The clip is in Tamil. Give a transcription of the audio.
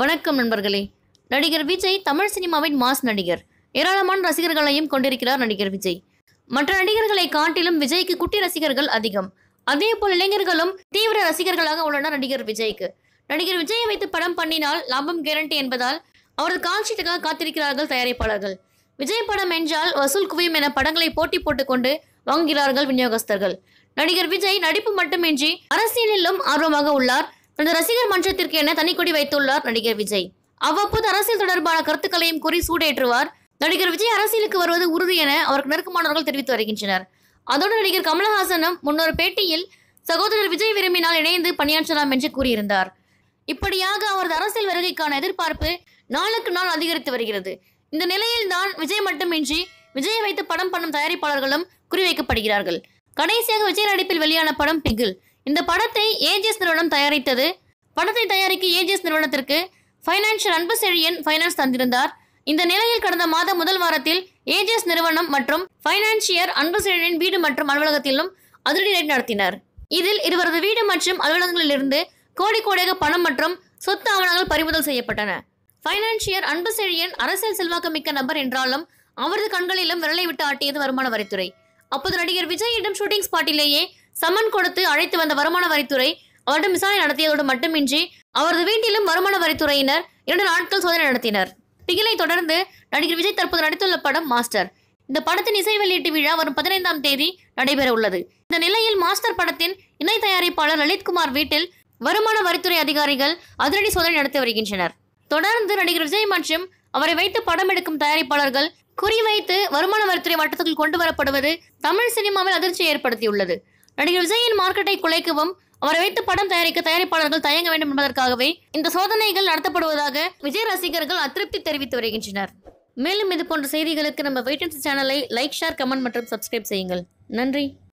வணக்கம் நண்பர்களே நடிகர் விஜய் தமிழ் சினிமாவின் மாஸ் நடிகர் ஏராளமான ரசிகர்களையும் கொண்டிருக்கிறார் நடிகர் விஜய் மற்ற நடிகர்களை காட்டிலும் விஜய்க்கு குட்டி ரசிகர்கள் அதிகம் அதே போல் இளைஞர்களும் தீவிர ரசிகர்களாக உள்ளனர் நடிகர் விஜய்க்கு நடிகர் விஜயை வைத்து படம் பண்ணினால் லாபம் கேரண்டி என்பதால் அவரது கால்ஷீட்டுக்காக காத்திருக்கிறார்கள் தயாரிப்பாளர்கள் விஜய் படம் என்றால் வசூல் குவியும் என படங்களை போட்டி போட்டுக்கொண்டு வாங்குகிறார்கள் விநியோகஸ்தர்கள் நடிகர் விஜய் நடிப்பு மட்டுமின்றி அரசியலிலும் ஆர்வமாக உள்ளார் தனது ரசிகர் மன்றத்திற்கு என தனிக்கொடி வைத்துள்ளார் நடிகர் விஜய் அவ்வப்போது அரசியல் தொடர்பான கருத்துக்களையும் கூறி சூடேற்றுவார் நடிகர் விஜய் அரசியலுக்கு வருவது உறுதி என அவருக்கு நெருக்கமானவர்கள் தெரிவித்து வருகின்றனர் அதோடு நடிகர் கமலஹாசனும் முன்னொரு பேட்டியில் சகோதரர் விஜய் விரும்பினால் இணைந்து பணியாற்றலாம் என்று கூறியிருந்தார் இப்படியாக அவரது அரசியல் வருகைக்கான எதிர்பார்ப்பு நாளுக்கு நாள் அதிகரித்து வருகிறது இந்த நிலையில் தான் விஜய் மட்டுமின்றி விஜயை வைத்து படம் பண்ணும் தயாரிப்பாளர்களும் குறிவைக்கப்படுகிறார்கள் கடைசியாக விஜய் நடிப்பில் வெளியான படம் பிகில் இந்த படத்தை ஏஜிஎஸ் நிறுவனம் தயாரித்தது படத்தை தயாரிக்க ஏஜிஎஸ் நிறுவனத்திற்கு பைனான்சியல் அன்பு செழியன் ஃபைனான்ஸ் தந்திருந்தார் இந்த நிலையில் கடந்த மாதம் முதல் வாரத்தில் ஏஜிஎஸ் நிறுவனம் மற்றும் பைனான்சியர் அன்பு செழியன் வீடு மற்றும் அலுவலகத்திலும் அதிரடி ரேட் நடத்தினர் இதில் இருவரது வீடு மற்றும் அலுவலகங்களிலிருந்து கோடி கோடியாக பணம் மற்றும் சொத்து ஆவணங்கள் பறிமுதல் செய்யப்பட்டன பைனான்சியர் அன்பு செழியன் அரசியல் செல்வாக்கு மிக்க நபர் என்றாலும் அவரது கண்களிலும் விரலை விட்டு ஆட்டியது வருமான வரித்துறை அப்போது நடிகர் விஜய் இடம் ஷூட்டிங் ஸ்பாட்டிலேயே சம்மன் கொடுத்து அழைத்து வந்த வருமான வரித்துறை அவரிடம் விசாரணை நடத்தியதோடு மட்டுமின்றி அவரது வீட்டிலும் வருமான வரித்துறையினர் இரண்டு நாட்கள் சோதனை நடத்தினர் பிகிலை தொடர்ந்து நடிகர் விஜய் தற்போது நடித்துள்ள படம் மாஸ்டர் இந்த படத்தின் இசை வெளியீட்டு விழா வரும் பதினைந்தாம் தேதி நடைபெற உள்ளது இந்த நிலையில் மாஸ்டர் படத்தின் இணை தயாரிப்பாளர் லலித்குமார் வீட்டில் வருமான வரித்துறை அதிகாரிகள் அதிரடி சோதனை நடத்தி வருகின்றனர் தொடர்ந்து நடிகர் விஜய் மற்றும் அவரை வைத்து படம் எடுக்கும் தயாரிப்பாளர்கள் குறிவைத்து வருமான வரித்துறை வட்டத்துக்குள் கொண்டு வரப்படுவது தமிழ் சினிமாவில் அதிர்ச்சியை ஏற்படுத்தியுள்ளது நடிகர் விஜயின் மார்க்கெட்டை குலைக்கவும் அவரை வைத்து படம் தயாரிக்க தயாரிப்பாளர்கள் தயங்க வேண்டும் என்பதற்காகவே இந்த சோதனைகள் நடத்தப்படுவதாக விஜய் ரசிகர்கள் அதிருப்தி தெரிவித்து வருகின்றனர் மேலும் இது போன்ற செய்திகளுக்கு நம்ம வெயிட்டன்ஸ் சேனலை லைக் ஷேர் கமெண்ட் மற்றும் சப்ஸ்கிரைப் செய்யுங்கள் நன்றி